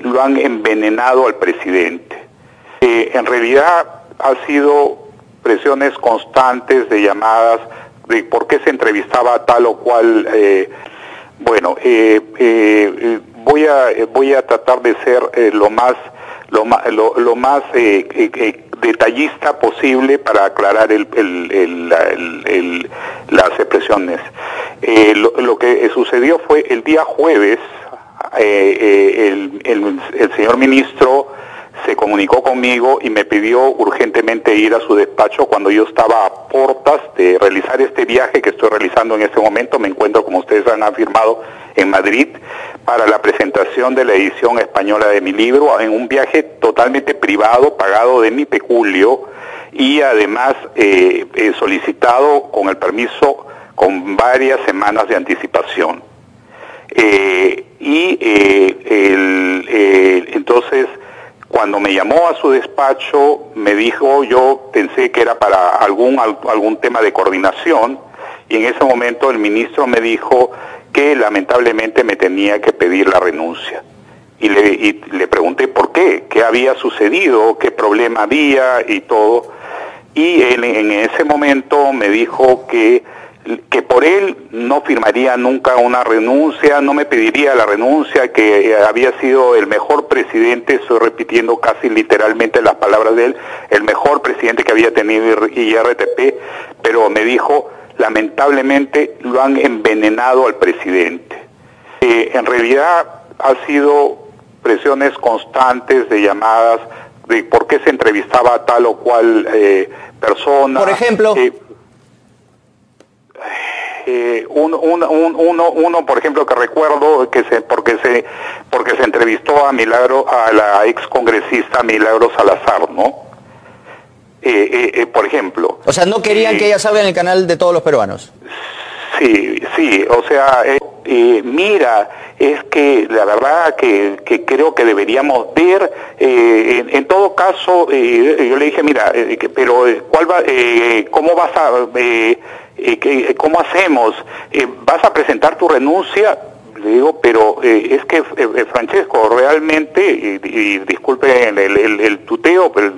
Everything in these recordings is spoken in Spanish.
lo han envenenado al presidente. Eh, en realidad ha sido presiones constantes de llamadas de por qué se entrevistaba tal o cual. Eh, bueno, eh, voy a voy a tratar de ser lo más lo más, lo, más detallista posible para aclarar las expresiones. Lo, lo que sucedió fue el día jueves eh, eh, el, el, señor ministro se comunicó conmigo y me pidió urgentemente ir a su despacho cuando yo estaba a portas de realizar este viaje que estoy realizando en este momento. Me encuentro, como ustedes han afirmado, en Madrid para la presentación de la edición española de mi libro, en un viaje totalmente privado, pagado de mi peculio y además eh, solicitado con el permiso con varias semanas de anticipación. Eh, su despacho me dijo, yo pensé que era para algún, algún tema de coordinación y en ese momento el ministro me dijo que lamentablemente me tenía que pedir la renuncia. Y le, le pregunté por qué, qué había sucedido, qué problema había y todo. Y en ese momento me dijo que que por él no firmaría nunca una renuncia, no me pediría la renuncia, que eh, había sido el mejor presidente, estoy repitiendo casi literalmente las palabras de él, el mejor presidente que había tenido IRTP, pero me dijo, lamentablemente lo han envenenado al presidente. Eh, en realidad ha sido presiones constantes de llamadas de por qué se entrevistaba a tal o cual eh, persona. Por ejemplo. Eh, un, uno, uno, por ejemplo, que recuerdo que se, porque se, porque se entrevistó a Milagro, a la ex congresista Milagro Salazar, ¿no? Eh, eh, por ejemplo. O sea, no querían que ella salga en el canal de todos los peruanos. Sí, sí, o sea, mira, es que la verdad que, que creo que deberíamos ver, en, todo caso, yo le dije, mira, pero ¿cuál cómo vas a eh, eh, ¿cómo hacemos? Eh, ¿Vas a presentar tu renuncia? le digo, pero eh, es que, Francesco, realmente, y, disculpe el, el, tuteo, pero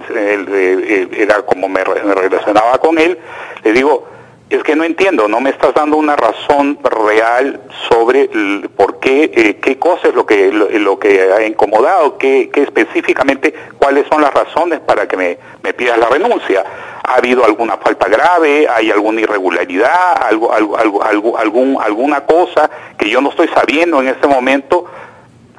era como me, relacionaba con él, le digo, es que no entiendo, no me estás dando una razón real sobre por qué, qué cosa es lo que, que ha incomodado, qué, qué, específicamente, cuáles son las razones para que me, me pidas la renuncia ha habido alguna falta grave, hay alguna irregularidad, algo, algo, algo, algún, alguna cosa que yo no estoy sabiendo en este momento.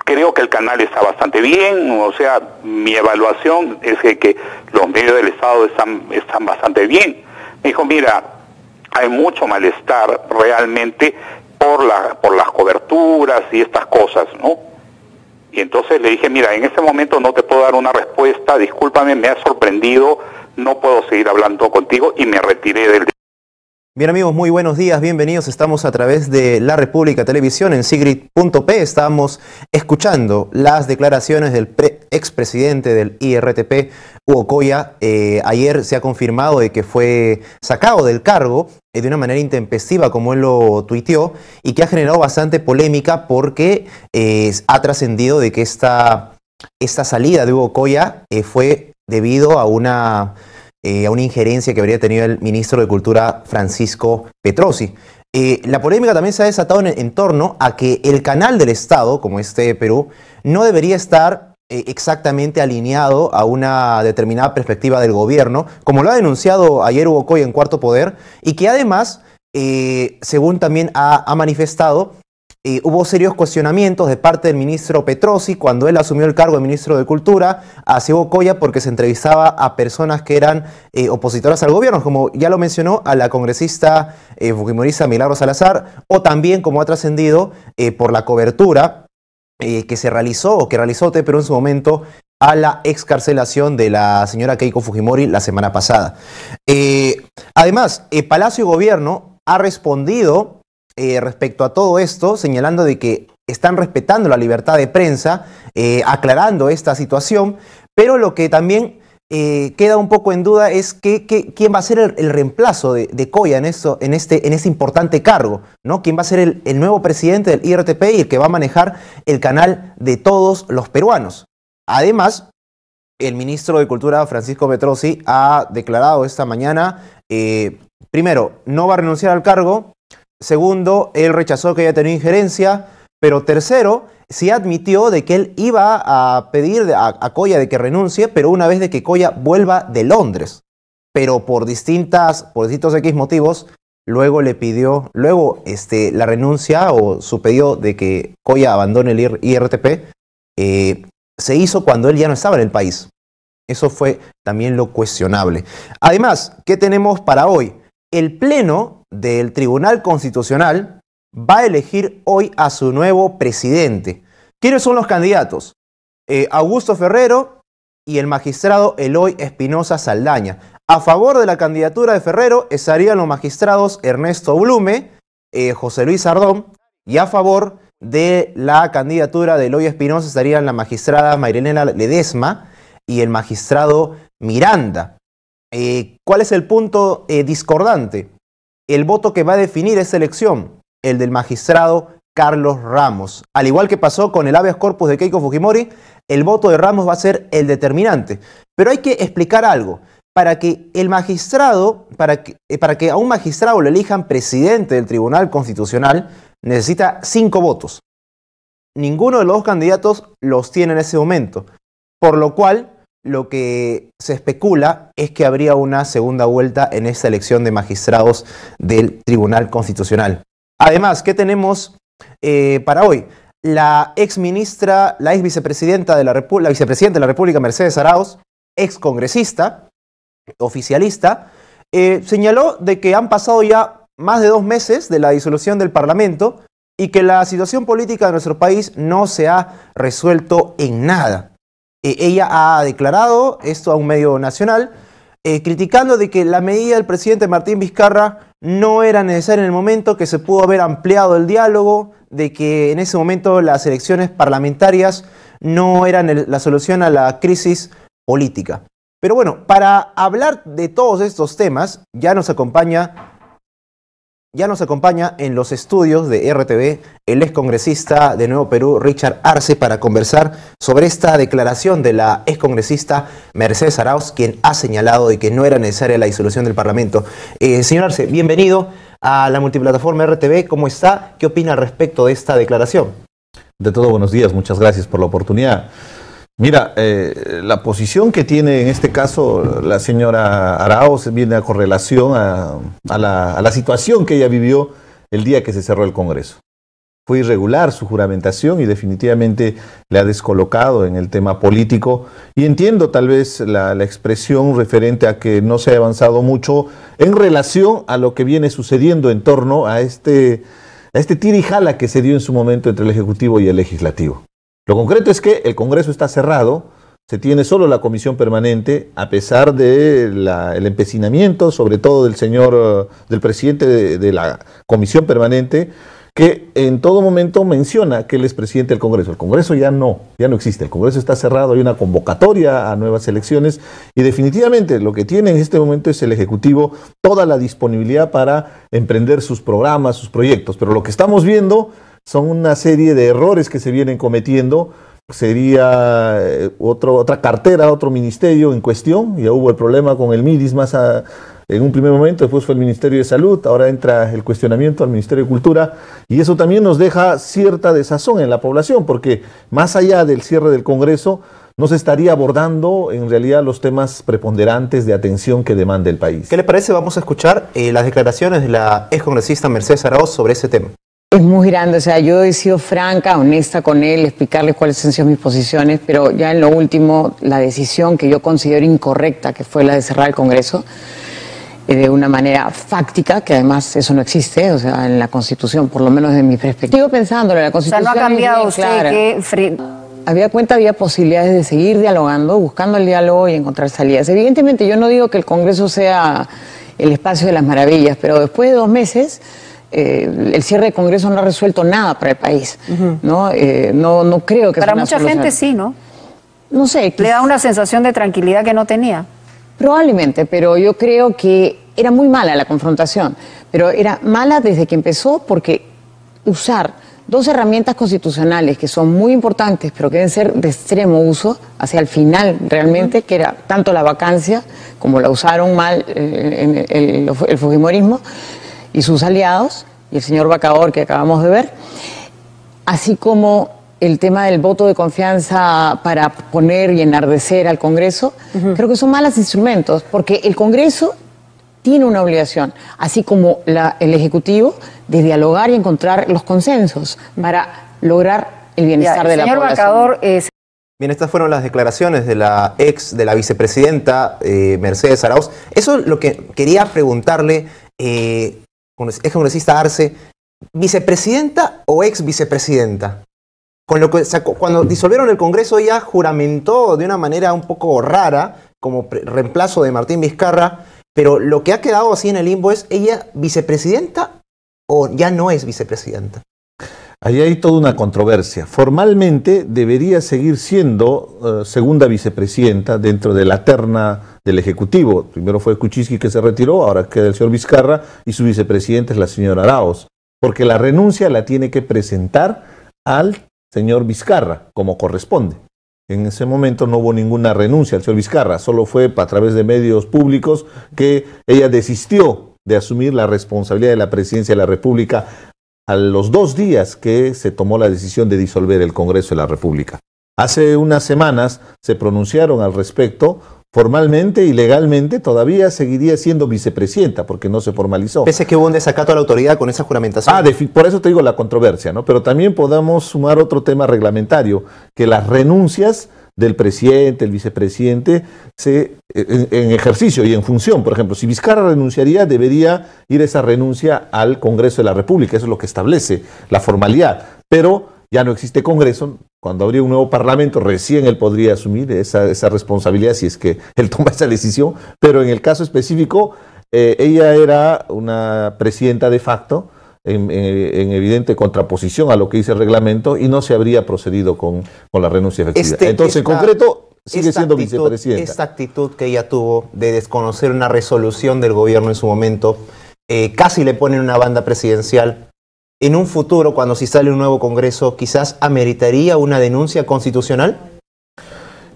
Creo que el canal está bastante bien, o sea, mi evaluación es que, los medios del Estado están, están bastante bien. Me dijo, mira, hay mucho malestar realmente por, la, por las coberturas y estas cosas, ¿no? Y entonces le dije, mira, en este momento no te puedo dar una respuesta, discúlpame, me ha sorprendido no puedo seguir hablando contigo y me retiré del... Bien amigos, muy buenos días, bienvenidos. Estamos a través de La República Televisión en sigrid.p. Estamos escuchando las declaraciones del expresidente del IRTP, Hugo Coya. Eh, ayer se ha confirmado de que fue sacado del cargo eh, de una manera intempestiva, como él lo tuiteó, y que ha generado bastante polémica porque eh, ha trascendido de que esta, esta salida de Hugo Coya fue debido a una, eh, a una injerencia que habría tenido el ministro de Cultura Francisco Petrosi. Eh, la polémica también se ha desatado en, torno a que el canal del Estado, como este Perú, no debería estar eh, exactamente alineado a una determinada perspectiva del gobierno, como lo ha denunciado ayer Hugo Coy en Cuarto Poder, y que además, según también ha manifestado, hubo serios cuestionamientos de parte del ministro Petrosi cuando él asumió el cargo de ministro de Cultura a Ciego Coya porque se entrevistaba a personas que eran eh, opositoras al gobierno, como ya lo mencionó, a la congresista eh, Fujimorista Milagro Salazar, o también, como ha trascendido, eh, por la cobertura que se realizó o que realizó T, pero en su momento a la excarcelación de la señora Keiko Fujimori la semana pasada. además, Palacio y Gobierno ha respondido eh, respecto a todo esto, señalando de que están respetando la libertad de prensa, eh, aclarando esta situación, pero lo que también eh, queda un poco en duda es que, quién va a ser el, reemplazo de, Coya este, en, este, importante cargo, ¿no? ¿Quién va a ser el, nuevo presidente del IRTP y el que va a manejar el canal de todos los peruanos? Además, el ministro de Cultura, Francisco Metrosi ha declarado esta mañana, primero, no va a renunciar al cargo, Segundo, él rechazó que haya tenido injerencia. Pero tercero, sí admitió de que él iba a pedir a, Coya de que renuncie, pero una vez de que Coya vuelva de Londres. Pero por distintas, distintos X motivos, luego le pidió, luego este, la renuncia o su pedido de que Coya abandone el IRTP eh, se hizo cuando él ya no estaba en el país. Eso fue también lo cuestionable. Además, ¿qué tenemos para hoy? El Pleno del Tribunal Constitucional va a elegir hoy a su nuevo presidente. ¿Quiénes son los candidatos? Eh, Augusto Ferrero y el magistrado Eloy Espinosa Saldaña. A favor de la candidatura de Ferrero estarían los magistrados Ernesto Blume, eh, José Luis Sardón y a favor de la candidatura de Eloy Espinosa estarían la magistrada Marilena Ledesma y el magistrado Miranda. Eh, ¿Cuál es el punto discordante? el voto que va a definir esa elección, el del magistrado Carlos Ramos. Al igual que pasó con el habeas corpus de Keiko Fujimori, el voto de Ramos va a ser el determinante. Pero hay que explicar algo. Para que el magistrado, para que, eh, para que a un magistrado lo elijan presidente del Tribunal Constitucional, necesita cinco votos. Ninguno de los dos candidatos los tiene en ese momento. Por lo cual, lo que se especula es que habría una segunda vuelta en esta elección de magistrados del Tribunal Constitucional. Además, ¿qué tenemos eh, para hoy? La ex ministra, la ex vicepresidenta de la, la vicepresidenta de la República, Mercedes Arauz, ex congresista, oficialista, eh, señaló de que han pasado ya más de dos meses de la disolución del Parlamento y que la situación política de nuestro país no se ha resuelto en nada. Eh, ella ha declarado esto a un medio nacional, eh, criticando de que la medida del presidente Martín Vizcarra no era necesaria en el momento, que se pudo haber ampliado el diálogo, de que en ese momento las elecciones parlamentarias no eran la solución a la crisis política. Pero bueno, para hablar de todos estos temas, ya nos acompaña ya nos acompaña en los estudios de RTV el excongresista de Nuevo Perú, Richard Arce, para conversar sobre esta declaración de la excongresista Mercedes Arauz, quien ha señalado de que no era necesaria la disolución del Parlamento. Eh, señor Arce, bienvenido a la multiplataforma RTV. ¿Cómo está? ¿Qué opina respecto de esta declaración? De todo, buenos días. Muchas gracias por la oportunidad. Mira, eh, la posición que tiene en este caso la señora Arauz viene a correlación a, la, situación que ella vivió el día que se cerró el Congreso. Fue irregular su juramentación y definitivamente le ha descolocado en el tema político. Y entiendo tal vez la, expresión referente a que no se ha avanzado mucho en relación a lo que viene sucediendo en torno a este, a este tirijala que se dio en su momento entre el Ejecutivo y el Legislativo. Lo concreto es que el Congreso está cerrado, se tiene solo la comisión permanente, a pesar del el empecinamiento, sobre todo del señor, eh, del presidente de, de, la comisión permanente, que en todo momento menciona que él es presidente del Congreso. El Congreso ya no, ya no existe. El Congreso está cerrado, hay una convocatoria a nuevas elecciones y definitivamente lo que tiene en este momento es el Ejecutivo toda la disponibilidad para emprender sus programas, sus proyectos. Pero lo que estamos viendo son una serie de errores que se vienen cometiendo. Sería eh, otra cartera, otro ministerio en cuestión. Ya hubo el problema con el MIDIS más en un primer momento, después fue el Ministerio de Salud, ahora entra el cuestionamiento al Ministerio de Cultura, y eso también nos deja cierta desazón en la población, porque más allá del cierre del Congreso, no se estaría abordando en realidad los temas preponderantes de atención que demanda el país. ¿Qué le parece? Vamos a escuchar eh, las declaraciones de la congresista Mercedes Araoz sobre ese tema es muy grande, o sea, yo he sido franca, honesta con él, explicarle cuáles han sido mis posiciones, pero ya en lo último, la decisión que yo considero incorrecta, que fue la de cerrar el Congreso, eh, de una manera fáctica, que además eso no existe, o sea, en la Constitución, por lo menos desde mi perspectiva. Sigo pensándolo, la Constitución. O sea, no ha cambiado usted que. Había cuenta, había posibilidades de seguir dialogando, buscando el diálogo y encontrar salidas. Evidentemente, yo no digo que el Congreso sea el espacio de las maravillas, pero después de dos meses eh, el cierre de Congreso no ha resuelto nada para el país, eh, ¿no? ¿no? creo que Para mucha gente sí, ¿no? No sé. Le da una sensación de tranquilidad que no tenía. Probablemente, pero yo creo que era muy mala la confrontación, pero era mala desde que empezó porque usar dos herramientas constitucionales que son muy importantes, pero que deben ser de extremo uso hacia el final realmente, que era tanto la vacancia como la usaron mal eh, en el fujimorismo, y sus aliados, y el señor Bacador que acabamos de ver, así como el tema del voto de confianza para poner y enardecer al Congreso, creo que son malos instrumentos, porque el Congreso tiene una obligación, así como el Ejecutivo, de dialogar y encontrar los consensos para lograr el bienestar de la población. es... Bien, estas fueron las declaraciones de la ex, de la vicepresidenta eh, Mercedes Arauz. Eso es lo que quería preguntarle. Eh, ex congresista Arce, vicepresidenta o ex vicepresidenta. Con lo que cuando disolvieron el Congreso ella juramentó de una manera un poco rara como reemplazo de Martín Vizcarra, pero lo que ha quedado así en el limbo es ella vicepresidenta o ya no es vicepresidenta. Ahí hay toda una controversia. Formalmente debería seguir siendo eh, segunda vicepresidenta dentro de la terna del Ejecutivo. Primero fue Kuczynski que se retiró, ahora queda el señor Vizcarra y su vicepresidenta es la señora Araos. Porque la renuncia la tiene que presentar al señor Vizcarra, como corresponde. En ese momento no hubo ninguna renuncia al señor Vizcarra, solo fue a través de medios públicos que ella desistió de asumir la responsabilidad de la presidencia de la República a los dos días que se tomó la decisión de disolver el Congreso de la República. Hace unas semanas se pronunciaron al respecto. Formalmente y legalmente todavía seguiría siendo vicepresidenta porque no se formalizó. Pese que hubo un desacato a la autoridad con esa juramentación. Ah, por eso te digo la controversia, ¿no? Pero también podamos sumar otro tema reglamentario, que las renuncias del presidente, el vicepresidente, se, en, ejercicio y en función. Por ejemplo, si Vizcarra renunciaría, debería ir esa renuncia al Congreso de la República. Eso es lo que establece la formalidad. Pero ya no existe Congreso. Cuando habría un nuevo Parlamento, recién él podría asumir esa, responsabilidad si es que él toma esa decisión. Pero en el caso específico, eh, ella era una presidenta de facto eh, en, evidente contraposición a lo que dice el reglamento y no se habría procedido con, la renuncia efectiva. Este, Entonces, en concreto, sigue siendo vicepresidente vicepresidenta. Esta actitud que ella tuvo de desconocer una resolución del gobierno en su momento, eh, casi le ponen una banda presidencial. En un futuro, cuando si sale un nuevo Congreso, quizás ameritaría una denuncia constitucional.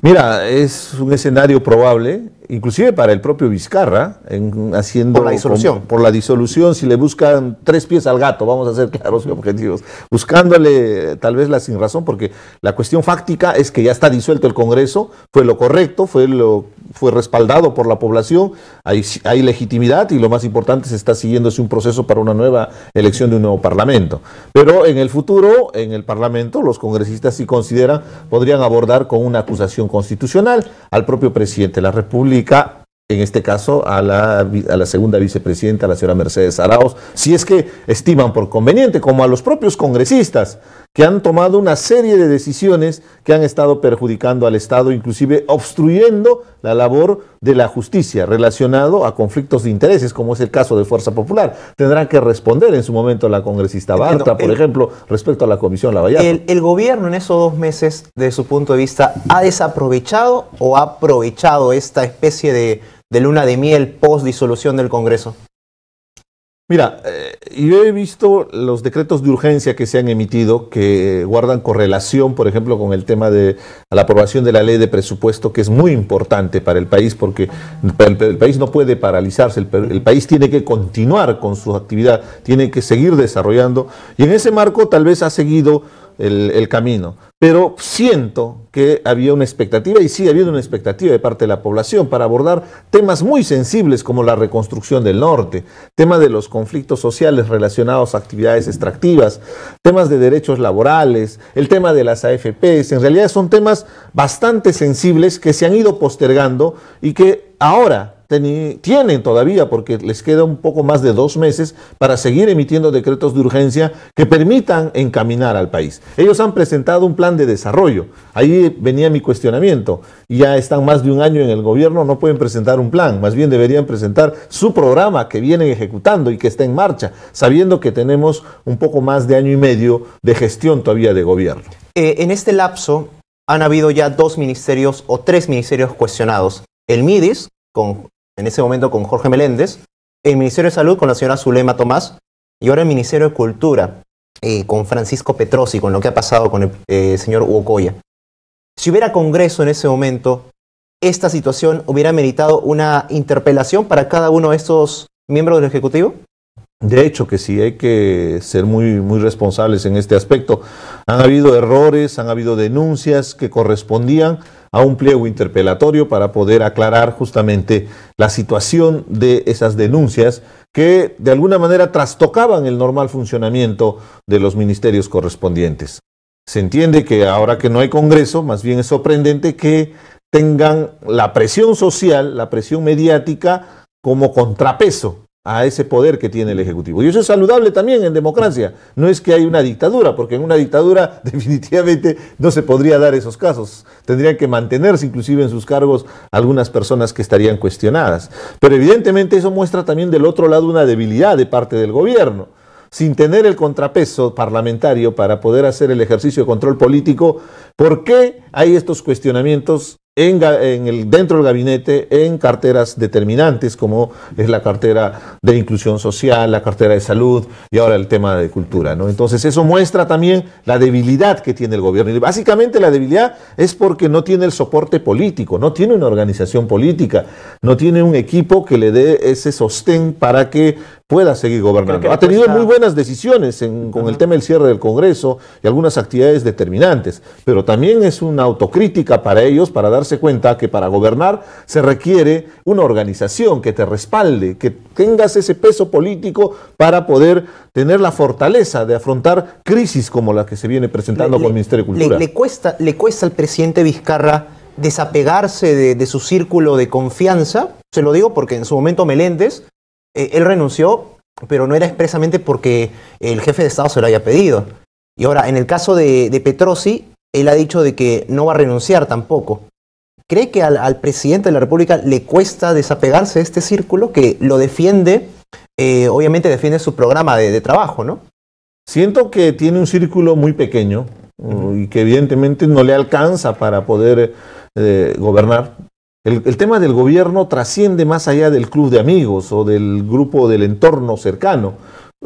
Mira, es un escenario probable, inclusive para el propio Vizcarra, en, haciendo... la disolución. por la disolución, si le buscan tres pies al gato, vamos a ser claros y objetivos, buscándole tal vez la sin razón, porque la cuestión fáctica es que ya está disuelto el Congreso, fue lo correcto, fue lo fue respaldado por la población, hay, legitimidad y lo más importante, se está siguiéndose un proceso para una nueva elección de un nuevo Parlamento. Pero en el futuro, en el Parlamento, los congresistas, si consideran, podrían abordar con una acusación constitucional al propio presidente de la República en este caso a la, segunda vicepresidenta, a la señora Mercedes Araos, si es que estiman por conveniente, como a los propios congresistas, que han tomado una serie de decisiones que han estado perjudicando al Estado, inclusive obstruyendo la labor de la justicia relacionado a conflictos de intereses, como es el caso de Fuerza Popular. Tendrán que responder en su momento la congresista eh, Barta, por ejemplo, respecto a la Comisión Lavallato. El, el gobierno en esos dos meses, de su punto de vista, ¿ha desaprovechado o ha aprovechado esta especie de luna de miel post disolución del Congreso? Mira, eh, yo he visto los decretos de urgencia que se han emitido que guardan correlación, por ejemplo, con el tema de la aprobación de la ley de presupuesto, que es muy importante para el país porque el, país no puede paralizarse, el, el, país tiene que continuar con su actividad, tiene que seguir desarrollando. Y en ese marco tal vez ha seguido el, camino. Pero siento que había una expectativa, y sí, había una expectativa de parte de la población para abordar temas muy sensibles como la reconstrucción del norte, temas de los conflictos sociales relacionados a actividades extractivas, temas de derechos laborales, el tema de las AFPs. En realidad son temas bastante sensibles que se han ido postergando y que ahora tienen todavía, porque les queda un poco más de dos meses para seguir emitiendo decretos de urgencia que permitan encaminar al país. Ellos han presentado un plan de desarrollo. Ahí venía mi cuestionamiento. Ya están más de un año en el gobierno, no pueden presentar un plan. Más bien deberían presentar su programa que vienen ejecutando y que está en marcha, sabiendo que tenemos un poco más de año y medio de gestión todavía de gobierno. Eh, en este lapso han habido ya dos ministerios o tres ministerios cuestionados. El MIDIS, con en ese momento con Jorge Meléndez, el Ministerio de Salud con la señora Zulema Tomás y ahora el Ministerio de Cultura eh, con Francisco Petrosi, con lo que ha pasado con el eh, señor Uocoya. Si hubiera Congreso en ese momento, esta situación hubiera meritado una interpelación para cada uno de estos miembros del Ejecutivo? De hecho que sí, hay que ser muy, muy responsables en este aspecto. Han habido errores, han habido denuncias que correspondían a un pliego interpelatorio para poder aclarar justamente la situación de esas denuncias que de alguna manera trastocaban el normal funcionamiento de los ministerios correspondientes. Se entiende que ahora que no hay Congreso, más bien es sorprendente que tengan la presión social, la presión mediática como contrapeso a ese poder que tiene el Ejecutivo. Y eso es saludable también en democracia. No es que hay una dictadura, porque en una dictadura definitivamente no se podría dar esos casos. Tendrían que mantenerse inclusive en sus cargos algunas personas que estarían cuestionadas. Pero evidentemente eso muestra también del otro lado una debilidad de parte del gobierno. Sin tener el contrapeso parlamentario para poder hacer el ejercicio de control político, ¿por qué hay estos cuestionamientos en, el, dentro del gabinete en carteras determinantes como es la cartera de inclusión social, la cartera de salud y ahora el tema de cultura. ¿no? Entonces eso muestra también la debilidad que tiene el gobierno. Y básicamente la debilidad es porque no tiene el soporte político, no tiene una organización política, no tiene un equipo que le dé ese sostén para que pueda seguir gobernando. Ha tenido muy buenas decisiones con el tema del cierre del Congreso y algunas actividades determinantes, pero también es una autocrítica para ellos para darse cuenta que para gobernar se requiere una organización que te respalde, que tengas ese peso político para poder tener la fortaleza de afrontar crisis como la que se viene presentando con el Ministerio de Cultura. Le, cuesta, le cuesta al presidente Vizcarra desapegarse de, de, su círculo de confianza. Se lo digo porque en su momento Meléndez eh, él renunció, pero no era expresamente porque el jefe de Estado se lo haya pedido. Y ahora, en el caso de, Petrosi, él ha dicho de que no va a renunciar tampoco. ¿Cree que al, presidente de la República le cuesta desapegarse de este círculo que lo defiende, eh, obviamente defiende su programa de, trabajo, ¿no? Siento que tiene un círculo muy pequeño y que evidentemente no le alcanza para poder eh, gobernar el, tema del gobierno trasciende más allá del club de amigos o del grupo del entorno cercano.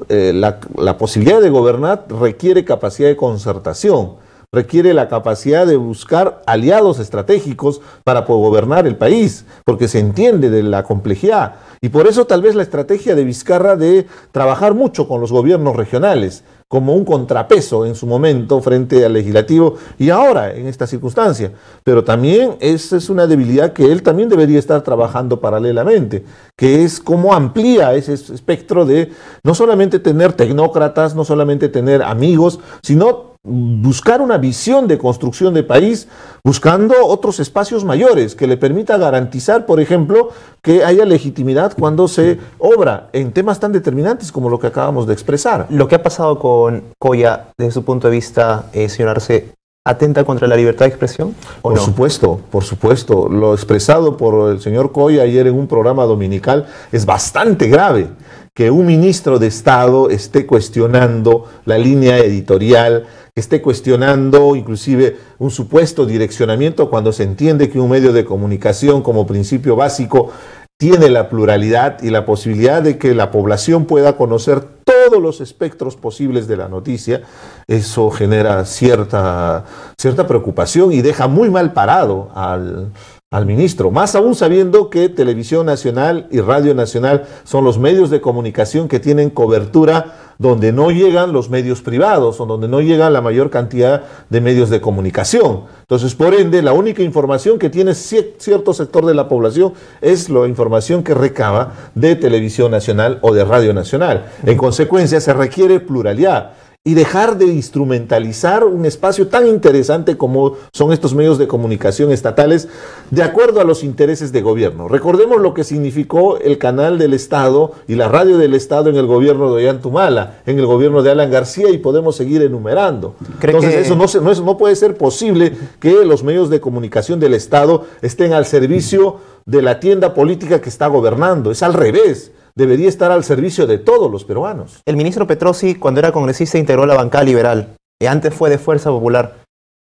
Eh, la, la, posibilidad de gobernar requiere capacidad de concertación, requiere la capacidad de buscar aliados estratégicos para poder gobernar el país, porque se entiende de la complejidad. Y por eso tal vez la estrategia de Vizcarra de trabajar mucho con los gobiernos regionales, como un contrapeso en su momento frente al legislativo y ahora en esta circunstancia. Pero también esa es una debilidad que él también debería estar trabajando paralelamente, que es cómo amplía ese espectro de no solamente tener tecnócratas, no solamente tener amigos, sino buscar una visión de construcción de país, buscando otros espacios mayores que le permita garantizar, por ejemplo, que haya legitimidad cuando se obra en temas tan determinantes como lo que acabamos de expresar. Lo que ha pasado con Coya, desde su punto de vista, eh, señor Arce, atenta contra la libertad de expresión? por supuesto, por supuesto. Lo expresado por el señor Coya ayer en un programa dominical es bastante grave. Que un ministro de Estado esté cuestionando la línea editorial que esté cuestionando inclusive un supuesto direccionamiento cuando se entiende que un medio de comunicación como principio básico tiene la pluralidad y la posibilidad de que la población pueda conocer todos los espectros posibles de la noticia, eso genera cierta, cierta preocupación y deja muy mal parado al, al ministro, más aún sabiendo que Televisión Nacional y Radio Nacional son los medios de comunicación que tienen cobertura donde no llegan los medios privados o donde no llega la mayor cantidad de medios de comunicación. Entonces, por ende, la única información que tiene cierto sector de la población es la información que recaba de Televisión Nacional o de Radio Nacional. En consecuencia, se requiere pluralidad y dejar de instrumentalizar un espacio tan interesante como son estos medios de comunicación estatales de acuerdo a los intereses de gobierno. Recordemos lo que significó el canal del Estado y la radio del Estado en el gobierno de Ollantumala, en el gobierno de Alan García y podemos seguir enumerando. Entonces eso no, no puede ser posible que los medios de comunicación del Estado estén al servicio de la tienda política que está gobernando. Es al revés debería estar al servicio de todos los peruanos. El ministro Petrosi, cuando era congresista, integró la bancada liberal. Y antes fue de Fuerza Popular.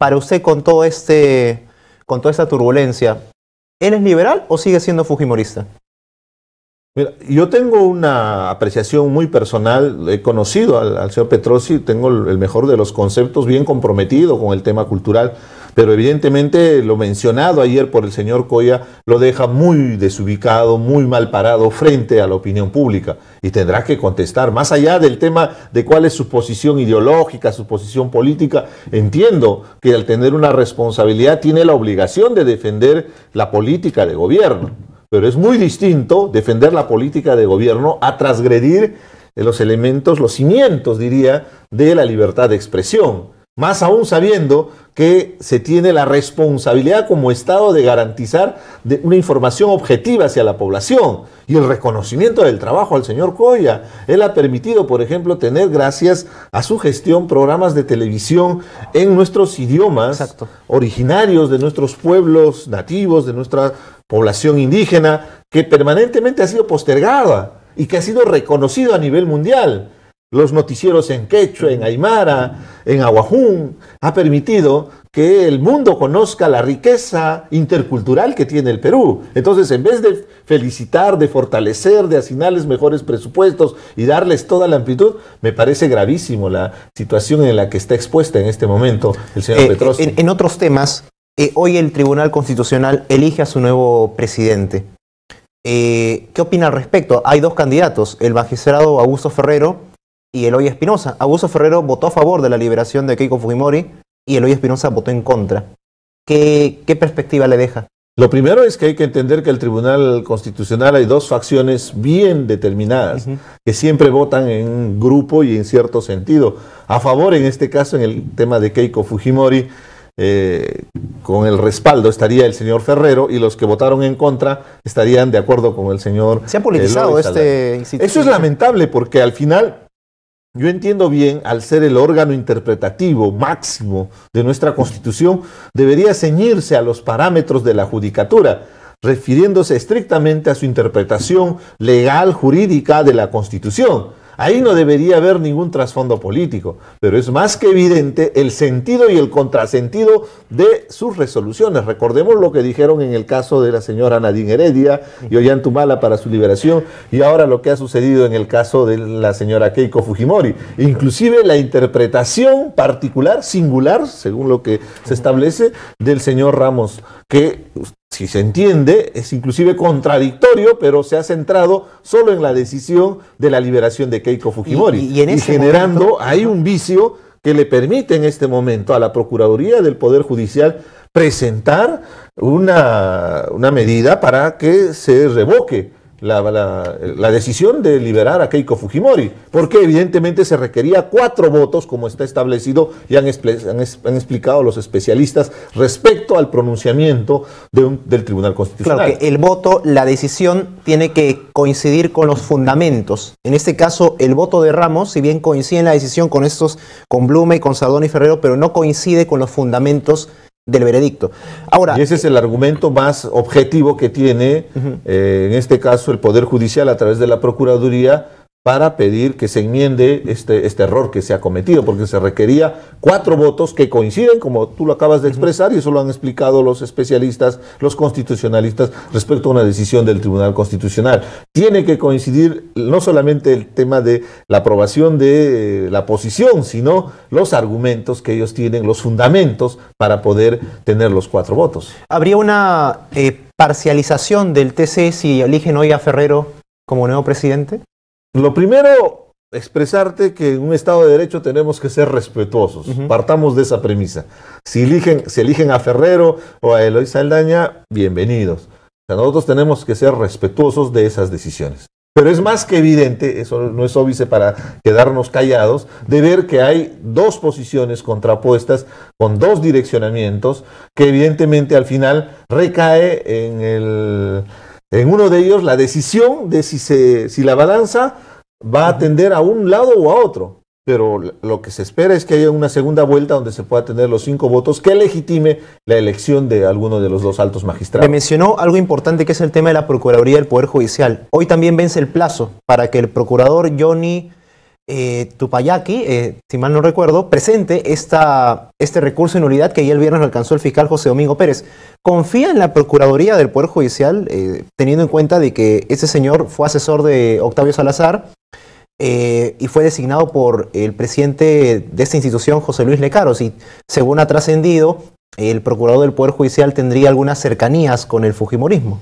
Para usted, con, todo este, con toda esta turbulencia, ¿él es liberal o sigue siendo fujimorista? yo tengo una apreciación muy personal, he conocido al, señor Petrosi, tengo el mejor de los conceptos, bien comprometido con el tema cultural. Pero evidentemente lo mencionado ayer por el señor Coya lo deja muy desubicado, muy mal parado frente a la opinión pública y tendrá que contestar, más allá del tema de cuál es su posición ideológica, su posición política, entiendo que al tener una responsabilidad tiene la obligación de defender la política de gobierno, pero es muy distinto defender la política de gobierno a transgredir los elementos, los cimientos, diría, de la libertad de expresión. Más aún sabiendo que se tiene la responsabilidad como Estado de garantizar una información objetiva hacia la población y el reconocimiento del trabajo al señor Coya. Él ha permitido, por ejemplo, tener, gracias a su gestión, programas de televisión en nuestros idiomas originarios de nuestros pueblos nativos, de nuestra población indígena, que permanentemente ha sido postergada y que ha sido reconocido a nivel mundial los noticieros en quechua, en aymara, en aguajún, ha permitido que el mundo conozca la riqueza intercultural que tiene el Perú. Entonces, en vez de felicitar, de fortalecer, de asignarles mejores presupuestos y darles toda la amplitud, me parece gravísimo la situación en la que está expuesta en este momento el señor eh, Petro. En, otros temas, eh, hoy el Tribunal Constitucional elige a su nuevo presidente. Eh, ¿Qué opina al respecto? Hay dos candidatos, el magistrado Augusto Ferrero, y Eloy Espinosa. Augusto Ferrero votó a favor de la liberación de Keiko Fujimori y Eloy Espinosa votó en contra. ¿Qué, perspectiva le deja? Lo primero es que hay que entender que el Tribunal Constitucional hay dos facciones bien determinadas que siempre votan en grupo y en cierto sentido. A favor, en este caso, en el tema de Keiko Fujimori, eh, con el respaldo estaría el señor Ferrero y los que votaron en contra estarían de acuerdo con el señor. Se ha politizado este Eso es lamentable porque al final yo entiendo bien, al ser el órgano interpretativo máximo de nuestra Constitución, debería ceñirse a los parámetros de la judicatura, refiriéndose estrictamente a su interpretación legal jurídica de la Constitución Ahí no debería haber ningún trasfondo político, pero es más que evidente el sentido y el contrasentido de sus resoluciones. Recordemos lo que dijeron en el caso de la señora Nadine Heredia y Ollantumala para su liberación, y ahora lo que ha sucedido en el caso de la señora Keiko Fujimori. Inclusive la interpretación particular, singular, según lo que se establece, del señor Ramos, que si se entiende, es inclusive contradictorio, pero se ha centrado solo en la decisión de la liberación de Keiko Fujimori. Y, generando, ahí hay un vicio que le permite en este momento a la Procuraduría del Poder Judicial presentar una, una medida para que se revoque la, decisión de liberar a Keiko Fujimori, porque evidentemente se requería cuatro votos, como está establecido y han, explicado los especialistas respecto al pronunciamiento del Tribunal Constitucional. Claro que el voto, la decisión tiene que coincidir con los fundamentos. En este caso, el voto de Ramos, si bien coincide en la decisión con estos, con Blume y con Sadón y Ferrero, pero no coincide con los fundamentos del veredicto. Ahora, y ese es el argumento más objetivo que tiene, eh, en este caso, el Poder Judicial a través de la Procuraduría para pedir que se enmiende este, este error que se ha cometido, porque se requería cuatro votos que coinciden, como tú lo acabas de expresar, y eso lo han explicado los especialistas, los constitucionalistas, respecto a una decisión del Tribunal Constitucional. Tiene que coincidir no solamente el tema de la aprobación de eh, la posición, sino los argumentos que ellos tienen, los fundamentos para poder tener los cuatro votos. ¿Habría una eh, parcialización del TC si eligen hoy a Ferrero como nuevo presidente? Lo primero, expresarte que en un Estado de Derecho tenemos que ser respetuosos. Partamos de esa premisa. Si eligen, eligen a Ferrero o a Eloy Saldaña, bienvenidos. nosotros tenemos que ser respetuosos de esas decisiones. Pero es más que evidente, eso no es óbice para quedarnos callados, de ver que hay dos posiciones contrapuestas con dos direccionamientos que evidentemente al final recae en el en uno de ellos, la decisión de si, se, si la balanza va a tender a un lado o a otro. Pero lo que se espera es que haya una segunda vuelta donde se pueda tener los cinco votos que legitime la elección de alguno de los dos altos magistrados. Me mencionó algo importante que es el tema de la Procuraduría del Poder Judicial. Hoy también vence el plazo para que el procurador Johnny eh, Tupayaki, eh, si mal no recuerdo, presente esta, este recurso de nulidad que ayer el viernes alcanzó el fiscal José Domingo Pérez. ¿Confía en la Procuraduría del Poder Judicial, eh, teniendo en cuenta de que ese señor fue asesor de Octavio Salazar y fue designado por el presidente de esta institución, José Luis Lecaros? Y según ha trascendido, el Procurador del Poder Judicial tendría algunas cercanías con el Fujimorismo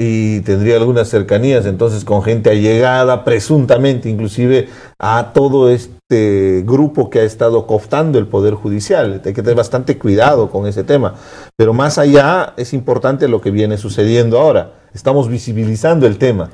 y tendría algunas cercanías entonces con gente allegada, presuntamente inclusive a todo este grupo que ha estado coftando el Poder Judicial. Hay que tener bastante cuidado con ese tema. Pero más allá es importante lo que viene sucediendo ahora. Estamos visibilizando el tema.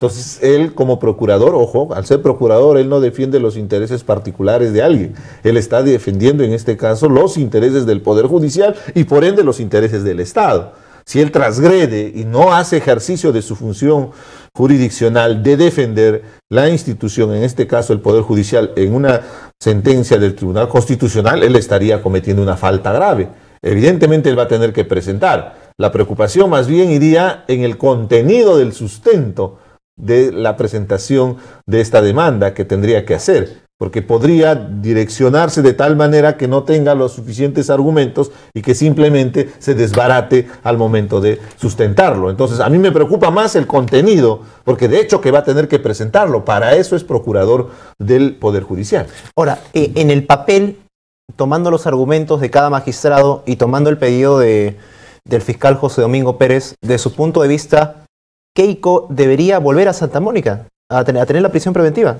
Entonces, él como procurador, ojo, al ser procurador, él no defiende los intereses particulares de alguien. Él está defendiendo, en este caso, los intereses del Poder Judicial y por ende los intereses del Estado si él transgrede y no hace ejercicio de su función jurisdiccional de defender la institución, en este caso el Poder Judicial, en una sentencia del Tribunal Constitucional, él estaría cometiendo una falta grave. Evidentemente él va a tener que presentar. La preocupación más bien iría en el contenido del sustento de la presentación de esta demanda que tendría que hacer porque podría direccionarse de tal manera que no tenga los suficientes argumentos y que simplemente se desbarate al momento de sustentarlo. Entonces, a mí me preocupa más el contenido, porque de hecho que va a tener que presentarlo. Para eso es procurador del Poder Judicial. Ahora, eh, en el papel, tomando los argumentos de cada magistrado y tomando el pedido del fiscal José Domingo Pérez, de su punto de vista, Keiko debería volver a Santa Mónica a tener la prisión preventiva.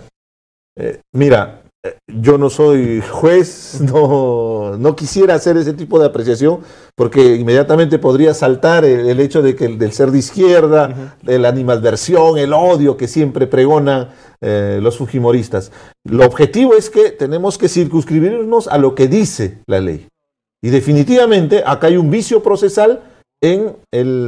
Eh, mira, eh, yo no soy juez, no, quisiera hacer ese tipo de apreciación porque inmediatamente podría saltar el, hecho de que el del ser de izquierda, de la animadversión, el odio que siempre pregonan eh, los fujimoristas. Lo objetivo es que tenemos que circunscribirnos a lo que dice la ley. Y definitivamente acá hay un vicio procesal en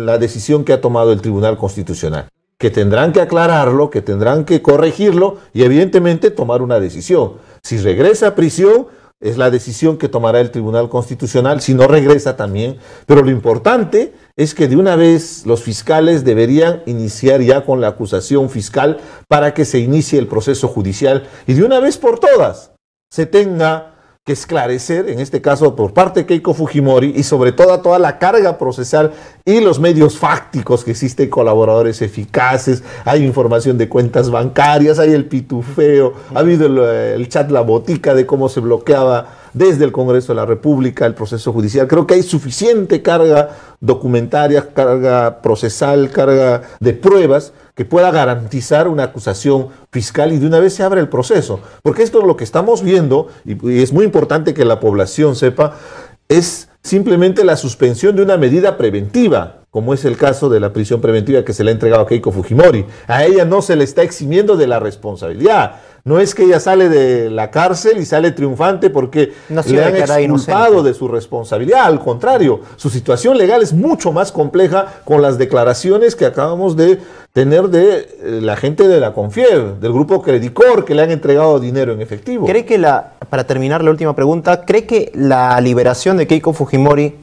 la decisión que ha tomado el Tribunal Constitucional que tendrán que aclararlo, que tendrán que corregirlo y evidentemente tomar una decisión. Si regresa a prisión, es la decisión que tomará el Tribunal Constitucional, si no regresa también. Pero lo importante es que de una vez los fiscales deberían iniciar ya con la acusación fiscal para que se inicie el proceso judicial y de una vez por todas se tenga que esclarecer, en este caso por parte de Keiko Fujimori, y sobre todo toda la carga procesal y los medios fácticos que existen, colaboradores eficaces, hay información de cuentas bancarias, hay el pitufeo, ha habido el, el chat La Botica de cómo se bloqueaba desde el Congreso de la República el proceso judicial. Creo que hay suficiente carga documentaria, carga procesal, carga de pruebas que pueda garantizar una acusación fiscal y de una vez se abre el proceso. Porque esto es lo que estamos viendo, y es muy importante que la población sepa, es simplemente la suspensión de una medida preventiva, como es el caso de la prisión preventiva que se le ha entregado a Keiko Fujimori. A ella no se le está eximiendo de la responsabilidad. No es que ella sale de la cárcel y sale triunfante porque no le han exculpado de su responsabilidad. Al contrario, su situación legal es mucho más compleja con las declaraciones que acabamos de tener de eh, la gente de la Confier, del grupo Credicor, que le han entregado dinero en efectivo. ¿Cree que la, para terminar la última pregunta, cree que la liberación de Keiko Fujimori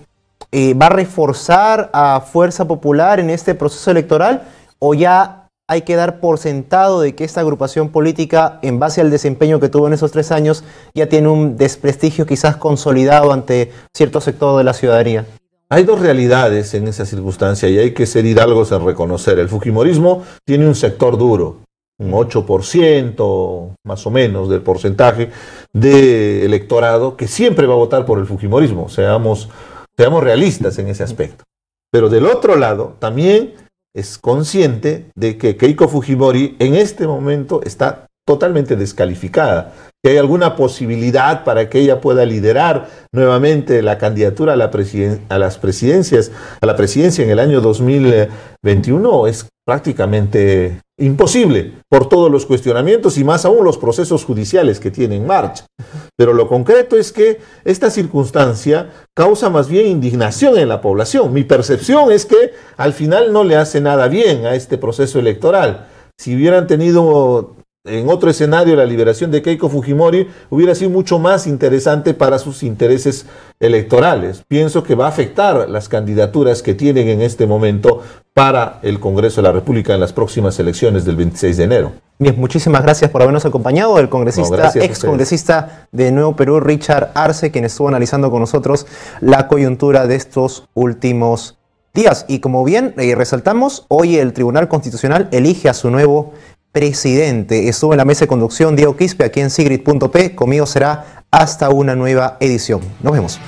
eh, va a reforzar a Fuerza Popular en este proceso electoral o ya hay que dar por sentado de que esta agrupación política, en base al desempeño que tuvo en esos tres años, ya tiene un desprestigio quizás consolidado ante cierto sector de la ciudadanía. Hay dos realidades en esa circunstancia y hay que ser hidalgos en reconocer. El Fujimorismo tiene un sector duro, un 8% más o menos del porcentaje de electorado que siempre va a votar por el Fujimorismo, seamos, seamos realistas en ese aspecto. Pero del otro lado también es consciente de que Keiko Fujimori en este momento está totalmente descalificada que hay alguna posibilidad para que ella pueda liderar nuevamente la candidatura a, la las presidencias, a la presidencia en el año 2021 es prácticamente imposible por todos los cuestionamientos y más aún los procesos judiciales que tiene en marcha. Pero lo concreto es que esta circunstancia causa más bien indignación en la población. Mi percepción es que al final no le hace nada bien a este proceso electoral. Si hubieran tenido en otro escenario, la liberación de Keiko Fujimori hubiera sido mucho más interesante para sus intereses electorales. Pienso que va a afectar las candidaturas que tienen en este momento para el Congreso de la República en las próximas elecciones del 26 de enero. Bien, muchísimas gracias por habernos acompañado. El congresista, ex congresista de Nuevo Perú, Richard Arce, quien estuvo analizando con nosotros la coyuntura de estos últimos días. Y como bien eh, resaltamos, hoy el Tribunal Constitucional elige a su nuevo presidente. Estuve en la mesa de conducción Diego Quispe aquí en Sigrid.p. Conmigo será hasta una nueva edición. Nos vemos.